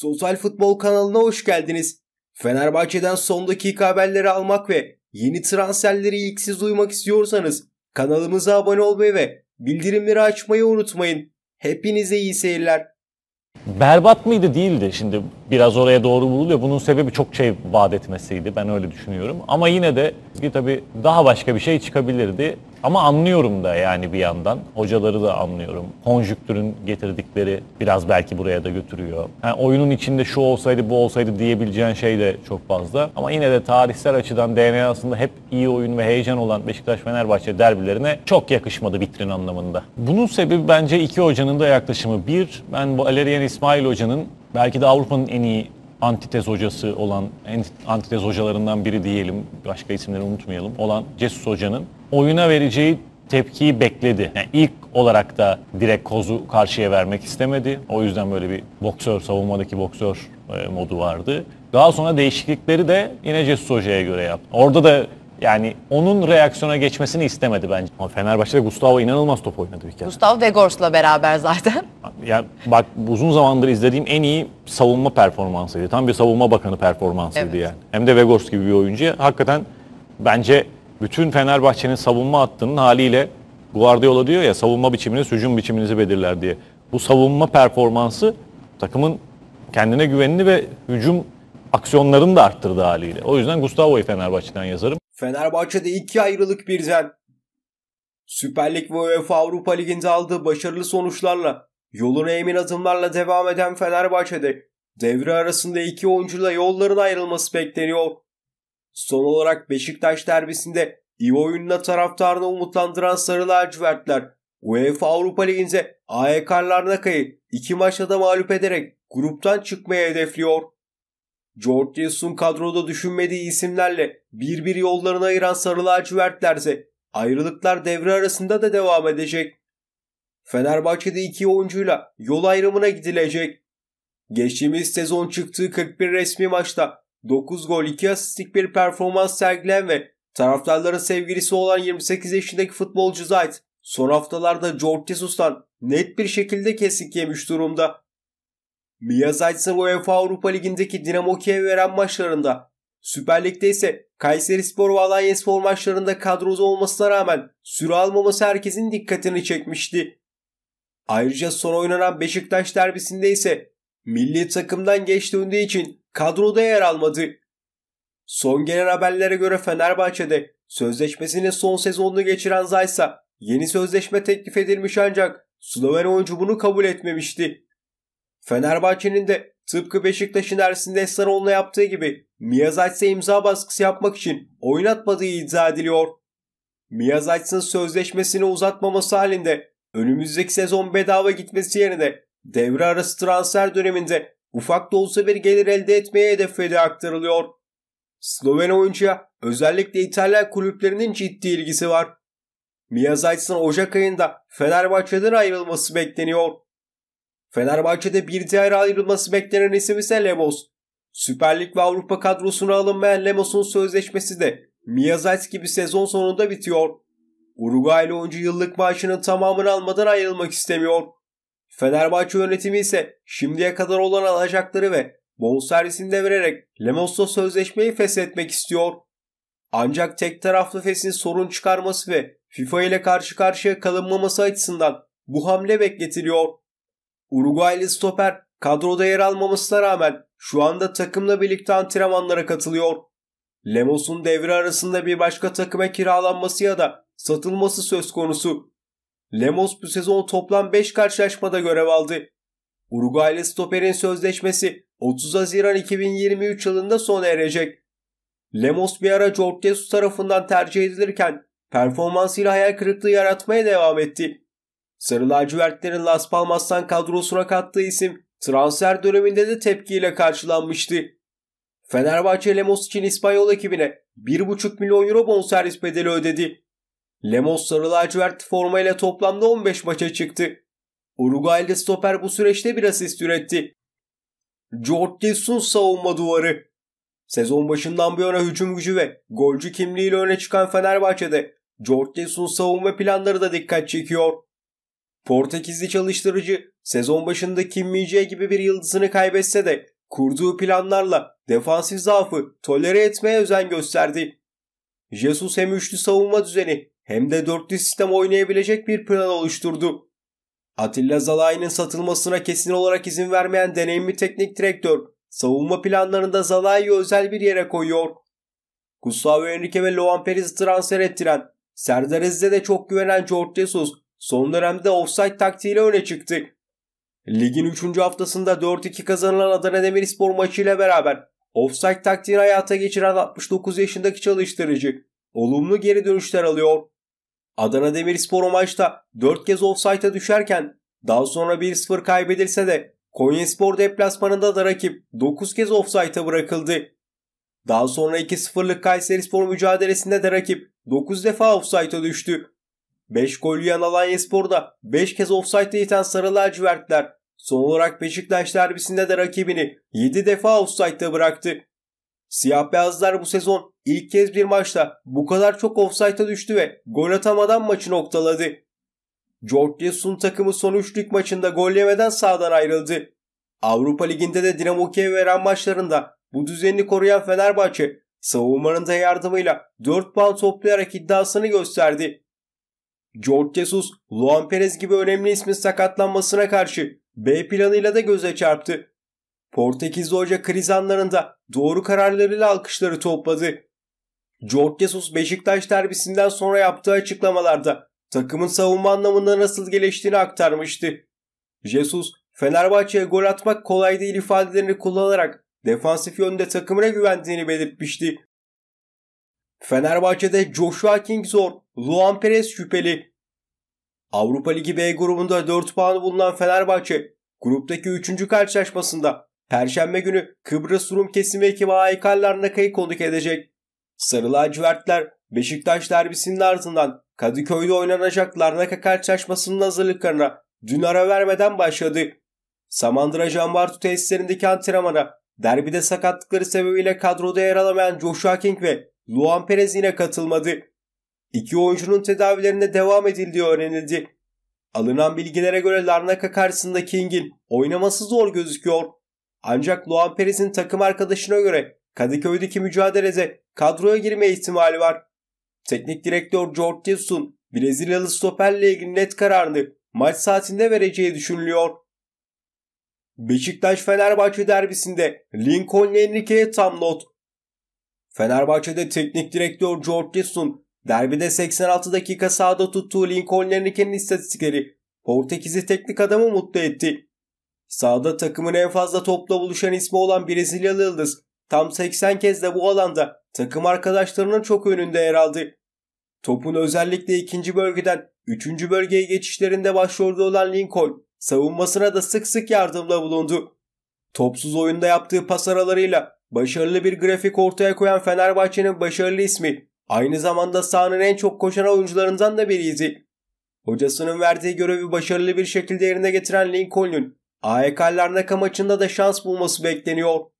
Total Futbol kanalına hoş geldiniz. Fenerbahçe'den son dakika haberleri almak ve yeni transferleri ilk siz duymak istiyorsanız kanalımıza abone olmayı ve bildirimleri açmayı unutmayın. Hepinize iyi seyirler. Berbat mıydı değildi şimdi biraz oraya doğru vuruluyor. Bunun sebebi çok şey vaat etmesiydi. Ben öyle düşünüyorum. Ama yine de bir tabii daha başka bir şey çıkabilirdi. Ama anlıyorum da yani bir yandan. Hocaları da anlıyorum. Konjüktürün getirdikleri biraz belki buraya da götürüyor. Yani oyunun içinde şu olsaydı bu olsaydı diyebileceğin şey de çok fazla. Ama yine de tarihsel açıdan DNA'sında hep iyi oyun ve heyecan olan Beşiktaş-Fenerbahçe derbilerine çok yakışmadı vitrin anlamında. Bunun sebebi bence iki hocanın da yaklaşımı. Bir, ben bu Valerian İsmail Hoca'nın belki de Avrupa'nın en iyi antitez hocası olan, en antitez hocalarından biri diyelim, başka isimleri unutmayalım, olan Cesus Hoca'nın oyuna vereceği tepkiyi bekledi. Yani ilk olarak da direkt kozu karşıya vermek istemedi. O yüzden böyle bir boksör, savunmadaki boksör e, modu vardı. Daha sonra değişiklikleri de yine Cesus Hoca'ya göre yaptı. Orada da yani onun reaksiyona geçmesini istemedi bence. Ama Fenerbahçe'de Gustavo inanılmaz top oynadı bir kere. Gustavo Vegors'la beraber zaten. Ya bak uzun zamandır izlediğim en iyi savunma performansıydı. Tam bir savunma bakanı performansıydı evet. yani. Hem de Vegors gibi bir oyuncu hakikaten bence bütün Fenerbahçe'nin savunma attığının haliyle Guardiola diyor ya savunma biçiminiz hücum biçiminizi belirler diye. Bu savunma performansı takımın kendine güvenini ve hücum aksiyonlarını da arttırdı haliyle. O yüzden Gustavo'yu Fenerbahçe'den yazarım. Fenerbahçe'de iki ayrılık birden. Süper Lig ve UEFA Avrupa Ligi'nde aldığı başarılı sonuçlarla, yoluna emin adımlarla devam eden Fenerbahçe'de devre arasında iki oyuncuyla yolların ayrılması bekleniyor. Son olarak Beşiktaş derbisinde iyi oyunla taraftarını umutlandıran Sarı Lacivertler UEFA Avrupa Ligi'nde AEK Larnaka'yı iki maçta da mağlup ederek gruptan çıkmayı hedefliyor. George Jesus'un kadroda düşünmediği isimlerle bir bir yollarını ayıran sarı lacivertlerse ayrılıklar devre arasında da devam edecek. Fenerbahçe'de iki oyuncuyla yol ayrımına gidilecek. Geçtiğimiz sezon çıktığı 41 resmi maçta 9 gol 2 asistlik bir performans sergilen ve taraftarların sevgilisi olan 28 yaşındaki futbolcu Zayt son haftalarda George Jesus'tan net bir şekilde kesik yemiş durumda. Mia Zaytsev UEFA Avrupa Ligi'ndeki Dinamo Kiev veren maçlarında, Süper Lig'de ise Kayseri Spor ve Alanya Spor maçlarında kadroda olmasına rağmen süre almaması herkesin dikkatini çekmişti. Ayrıca son oynanan Beşiktaş derbisinde ise milli takımdan geç döndüğü için kadroda yer almadı. Son gelen haberlere göre Fenerbahçe'de sözleşmesini son sezonunu geçiren Zaysa yeni sözleşme teklif edilmiş ancak Sloven oyuncu bunu kabul etmemişti. Fenerbahçe'nin de tıpkı Beşiktaş'ın Ersin Destanoğlu'na yaptığı gibi Miyazaç'sa imza baskısı yapmak için oynatmadığı iddia ediliyor. Miyazaç'ın sözleşmesini uzatmaması halinde önümüzdeki sezon bedava gitmesi yerine devre arası transfer döneminde ufak da olsa bir gelir elde etmeye hedeflediği aktarılıyor. Sloven oyuncuya özellikle İtalyan kulüplerinin ciddi ilgisi var. Miyazaç'ın Ocak ayında Fenerbahçe'den ayrılması bekleniyor. Fenerbahçe'de bir diğer ayrılması beklenen isim ise Lemos. Süper Lig ve Avrupa kadrosuna alınmayan Lemos'un sözleşmesi de Miyazaki gibi sezon sonunda bitiyor. Uruguaylı oyuncu yıllık maaşının tamamını almadan ayrılmak istemiyor. Fenerbahçe yönetimi ise şimdiye kadar olan alacakları ve bonservisini de vererek Lemos'la sözleşmeyi feshetmek istiyor. Ancak tek taraflı fesin sorun çıkarması ve FIFA ile karşı karşıya kalınmaması açısından bu hamle bekletiliyor. Uruguaylı stoper kadroda yer almamasına rağmen şu anda takımla birlikte antrenmanlara katılıyor. Lemos'un devre arasında bir başka takıma kiralanması ya da satılması söz konusu. Lemos bu sezon toplam 5 karşılaşmada görev aldı. Uruguaylı stoperin sözleşmesi 30 Haziran 2023 yılında sona erecek. Lemos bir ara George Jesus tarafından tercih edilirken performansıyla hayal kırıklığı yaratmaya devam etti. Sarı lacivertlerin Las Palmas'tan kadrosuna kattığı isim transfer döneminde de tepkiyle karşılanmıştı. Fenerbahçe Lemos için İspanyol ekibine 1,5 milyon euro bonservis bedeli ödedi. Lemos sarı lacivert formayla toplamda 15 maça çıktı. Uruguaylı stoper bu süreçte bir asist üretti. George Jesus savunma duvarı. Sezon başından bu yana hücum gücü ve golcü kimliğiyle öne çıkan Fenerbahçe'de George Jesus savunma planları da dikkat çekiyor. Portekizli çalıştırıcı sezon başında Kim Mijie gibi bir yıldızını kaybetse de kurduğu planlarla defansif zaafı tolere etmeye özen gösterdi. Jesus hem üçlü savunma düzeni hem de dörtlü sistem oynayabilecek bir plan oluşturdu. Atilla Zalai'nin satılmasına kesin olarak izin vermeyen deneyimli teknik direktör, savunma planlarında Zalai'yi özel bir yere koyuyor. Gustavo Henrique ve Loan Periz'i transfer ettiren, Serdar Ezde çok güvenen George Jesus son dönemde offside taktiğiyle öne çıktı. Ligin 3. haftasında 4-2 kazanılan Adana Demirspor maçıyla beraber offside taktiğini hayata geçiren 69 yaşındaki çalıştırıcı olumlu geri dönüşler alıyor. Adana Demirspor o maçta 4 kez offside'a düşerken daha sonra 1-0 kaybedilse de Konyaspor deplasmanında da rakip 9 kez offside'a bırakıldı. Daha sonra 2-0'lık Kayserispor mücadelesinde de rakip 9 defa offside'a düştü. 5 gol yiyen Alanya Spor'da 5 kez offside'e iten Sarı Lacivertler son olarak Beşiktaş derbisinde de rakibini 7 defa offside'da bıraktı. Siyah beyazlar bu sezon ilk kez bir maçta bu kadar çok offside'a düştü ve gol atamadan maçı noktaladı. George Jesus'un takımı son üçlük maçında gol yemeden sağdan ayrıldı. Avrupa Ligi'nde de Dinamo Kiev veren maçlarında bu düzenini koruyan Fenerbahçe savunmanın da yardımıyla 4 puan toplayarak iddiasını gösterdi. George Jesus, Luan Perez gibi önemli ismin sakatlanmasına karşı B planıyla da göze çarptı. Portekizli hoca kriz anlarında doğru kararlarıyla alkışları topladı. George Jesus Beşiktaş derbisinden sonra yaptığı açıklamalarda takımın savunma anlamında nasıl geliştiğini aktarmıştı. Jesus, Fenerbahçe'ye gol atmak kolay değil ifadelerini kullanarak defansif yönde takımına güvendiğini belirtmişti. Fenerbahçe'de Joshua King zor, Luan Perez şüpheli. Avrupa Ligi B grubunda 4 puanı bulunan Fenerbahçe, gruptaki 3. karşılaşmasında Perşembe günü Kıbrıs Rum kesimi ekibi AYK Larnaka'yı konuk edecek. Sarı lacivertler Beşiktaş derbisinin ardından Kadıköy'de oynanacak Larnaka karşılaşmasının hazırlıklarına dün ara vermeden başladı. Samandıra Jambartu tesislerindeki antrenmana derbide sakatlıkları sebebiyle kadroda yer alamayan Joshua King ve Luan Perez yine katılmadı. İki oyuncunun tedavilerine devam edildiği öğrenildi. Alınan bilgilere göre Larnaca karşısında King'in oynaması zor gözüküyor. Ancak Luan Perez'in takım arkadaşına göre Kadıköy'deki mücadelede kadroya girme ihtimali var. Teknik direktör George Gibson Brezilyalı stoperle ilgili net kararını maç saatinde vereceği düşünülüyor. Beşiktaş-Fenerbahçe derbisinde Lincoln Enrique'ye tam not. Fenerbahçe'de teknik direktör George Lisson derbide 86 dakika sahada tuttuğu Lincoln Henrique'nin istatistikleri Portekiz'i teknik adamı mutlu etti. Sağda takımın en fazla topla buluşan ismi olan Brezilyalı Yıldız tam 80 kez de bu alanda takım arkadaşlarının çok önünde yer aldı. Topun özellikle ikinci bölgeden üçüncü bölgeye geçişlerinde başvurduğu olan Lincoln savunmasına da sık sık yardımda bulundu. Topsuz oyunda yaptığı pas aralarıyla Başarılı bir grafik ortaya koyan Fenerbahçe'nin başarılı ismi aynı zamanda sahanın en çok koşan oyuncularından da biriydi. Hocasının verdiği görevi başarılı bir şekilde yerine getiren Lincoln'un AEK Larnaka maçında da şans bulması bekleniyor.